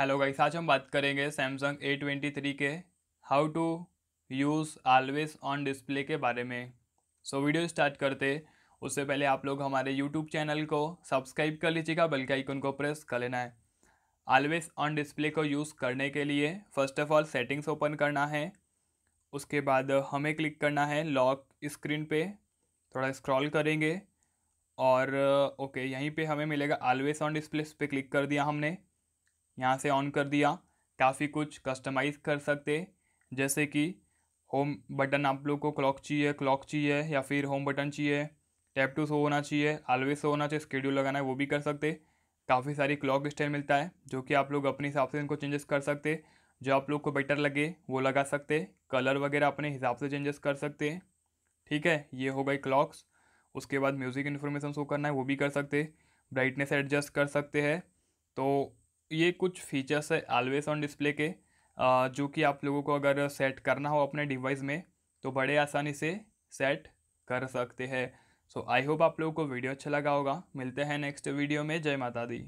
hello guys आज हम बात करेंगे सैमसंग ए ट्वेंटी थ्री के how to use always on display के बारे में सो so, वीडियो स्टार्ट करते उससे पहले आप लोग हमारे यूट्यूब चैनल को सब्सक्राइब कर लीजिएगा बल्कि आइकन को प्रेस कर लेना है ऑलवेज ऑन डिस्प्ले को यूज़ करने के लिए first of all settings open करना है उसके बाद हमें क्लिक करना है लॉक स्क्रीन पर थोड़ा स्क्रॉल करेंगे और ओके यहीं पर हमें मिलेगा ऑलवेज ऑन डिस्प्ले पर क्लिक कर दिया हमने यहाँ से ऑन कर दिया काफ़ी कुछ कस्टमाइज़ कर सकते जैसे कि होम बटन आप लोग को क्लॉक चाहिए क्लॉक चाहिए या फिर होम बटन चाहिए टैप टू शो होना चाहिए ऑलवेज सो होना चाहिए स्केड्यूल लगाना है वो भी कर सकते काफ़ी सारी क्लॉक स्टाइल मिलता है जो कि आप लोग अपने हिसाब से इनको चेंजेस कर सकते जो आप लोग को बेटर लगे वो लगा सकते कलर वगैरह अपने हिसाब से चेंजेस कर सकते हैं ठीक है ये हो गई क्लॉक्स उसके बाद म्यूज़िक इन्फॉर्मेशन शो करना है वो भी कर सकते ब्राइटनेस एडजस्ट कर सकते हैं तो ये कुछ फीचर्स है ऑलवेज ऑन डिस्प्ले के जो कि आप लोगों को अगर सेट करना हो अपने डिवाइस में तो बड़े आसानी से सेट कर सकते हैं सो आई होप आप लोगों को वीडियो अच्छा लगा होगा मिलते हैं नेक्स्ट वीडियो में जय माता दी